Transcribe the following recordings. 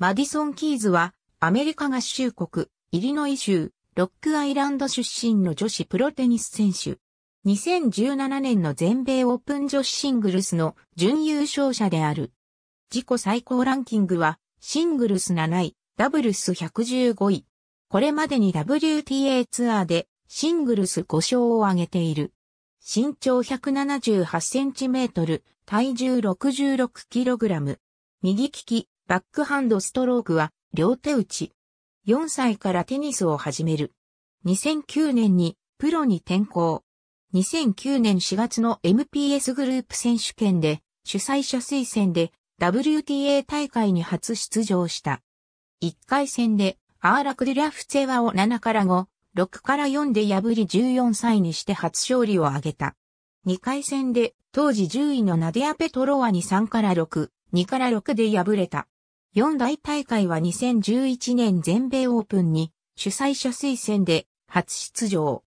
マディソン・キーズは、アメリカ合衆国、イリノイ州、ロックアイランド出身の女子プロテニス選手。2017年の全米オープン女子シングルスの準優勝者である。自己最高ランキングは、シングルス7位、ダブルス115位。これまでに WTA ツアーでシングルス5勝を挙げている。身長178センチメートル、体重66キログラム。右利き、バックハンドストロークは両手打ち。4歳からテニスを始める。2009年にプロに転向。2009年4月の MPS グループ選手権で主催者推薦で WTA 大会に初出場した。1回戦でアーラクデュラフツェワを7から5、6から4で破り14歳にして初勝利を挙げた。2回戦で当時10位のナディア・ペトロワに3から6、2から6で敗れた。四大大会は2011年全米オープンに主催者推薦で初出場。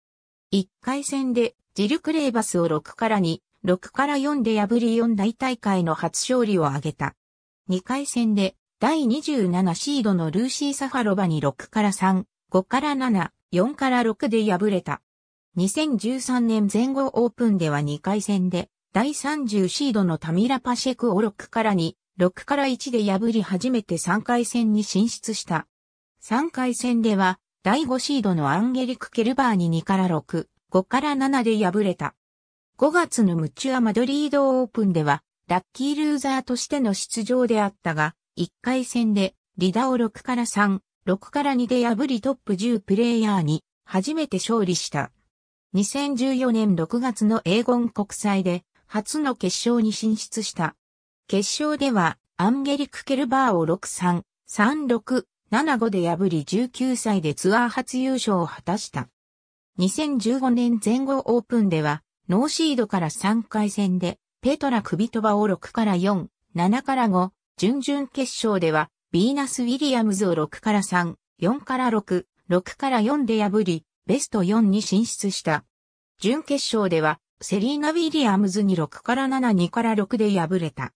1回戦でジル・クレーバスを6から2、6から4で破り四大大会の初勝利を挙げた。2回戦で第27シードのルーシー・サファロバに6から3、5から7、4から6で敗れた。2013年前後オープンでは2回戦で第30シードのタミラ・パシェクを6から2、6から1で破り初めて3回戦に進出した。3回戦では、第5シードのアンゲリク・ケルバーに2から6、5から7で敗れた。5月のムチュア・マドリードオープンでは、ラッキールーザーとしての出場であったが、1回戦で、リダを6から3、6から2で破りトップ10プレイヤーに、初めて勝利した。2014年6月の英語国際で、初の決勝に進出した。決勝では、アンゲリク・ケルバーを6-3、3-6、7-5で破り19歳でツアー初優勝を果たした。2015年前後オープンでは、ノーシードから3回戦で、ペトラ・クビトバを6から4、7から5、準々決勝では、ビーナス・ウィリアムズを6から3、4から6、6から4で破り、ベスト4に進出した。準決勝では、セリーナ・ウィリアムズに6から7、2から6で敗れた。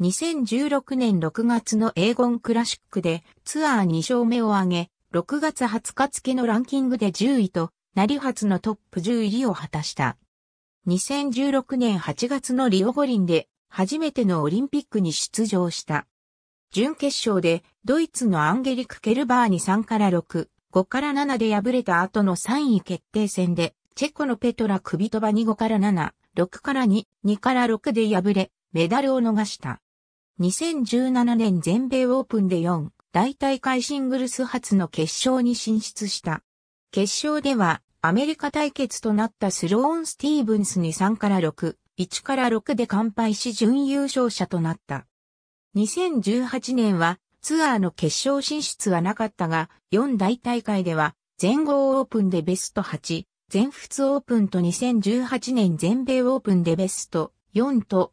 2016年6月のエーゴンクラシックでツアー2勝目を挙げ、6月20日付のランキングで10位と、なり初のトップ10入りを果たした。2016年8月のリオ五輪で初めてのオリンピックに出場した。準決勝でドイツのアンゲリク・ケルバーに3から6、5から7で敗れた後の3位決定戦で、チェコのペトラ・クビトバに5から7、6から2、2から6で敗れ、メダルを逃した。2017年全米オープンで4大大会シングルス初の決勝に進出した。決勝ではアメリカ対決となったスローン・スティーブンスに3から6、1から6で完敗し準優勝者となった。2018年はツアーの決勝進出はなかったが、4大大会では全豪オープンでベスト8、全仏オープンと2018年全米オープンでベスト4と